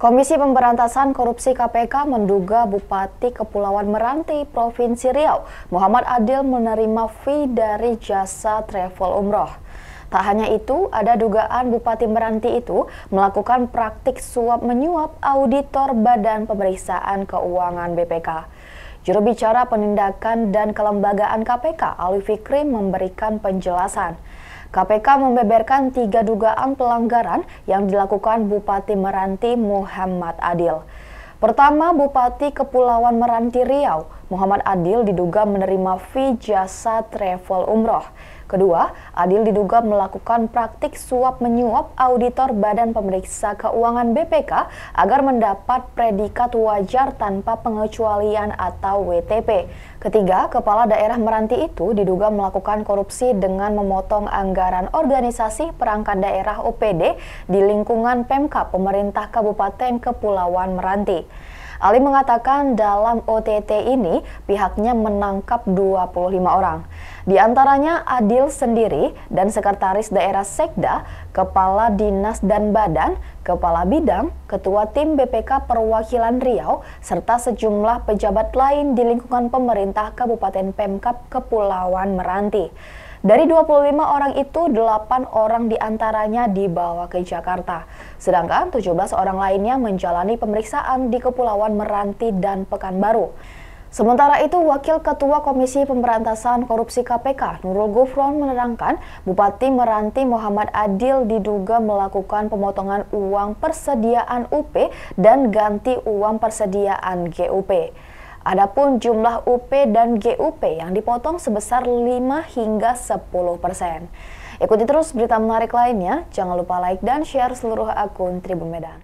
Komisi Pemberantasan Korupsi KPK menduga Bupati Kepulauan Meranti, Provinsi Riau, Muhammad Adil menerima fee dari jasa travel umroh. Tak hanya itu, ada dugaan Bupati Meranti itu melakukan praktik suap-menyuap auditor Badan Pemeriksaan Keuangan BPK. Juru bicara penindakan dan kelembagaan KPK, Ali Fikri, memberikan penjelasan. KPK membeberkan tiga dugaan pelanggaran yang dilakukan Bupati Meranti Muhammad Adil. Pertama, Bupati Kepulauan Meranti Riau, Muhammad Adil diduga menerima fee jasa travel umroh. Kedua, Adil diduga melakukan praktik suap menyuap auditor Badan Pemeriksa Keuangan BPK agar mendapat predikat wajar tanpa pengecualian atau WTP. Ketiga, kepala daerah Meranti itu diduga melakukan korupsi dengan memotong anggaran organisasi perangkat daerah OPD di lingkungan Pemkab Pemerintah Kabupaten Kepulauan Meranti. Ali mengatakan dalam OTT ini pihaknya menangkap 25 orang. Di antaranya Adil sendiri dan Sekretaris Daerah Sekda, Kepala Dinas dan Badan, Kepala Bidang, Ketua Tim BPK Perwakilan Riau, serta sejumlah pejabat lain di lingkungan pemerintah Kabupaten Pemkap Kepulauan Meranti. Dari 25 orang itu, 8 orang diantaranya dibawa ke Jakarta. Sedangkan 17 orang lainnya menjalani pemeriksaan di Kepulauan Meranti dan Pekanbaru. Sementara itu, Wakil Ketua Komisi Pemberantasan Korupsi KPK, Nurul Gufron, menerangkan Bupati Meranti Muhammad Adil diduga melakukan pemotongan uang persediaan UP dan ganti uang persediaan GUP. Adapun jumlah UP dan GUP yang dipotong sebesar 5 hingga 10 persen. Ikuti terus berita menarik lainnya. Jangan lupa like dan share seluruh akun Tribun Medan.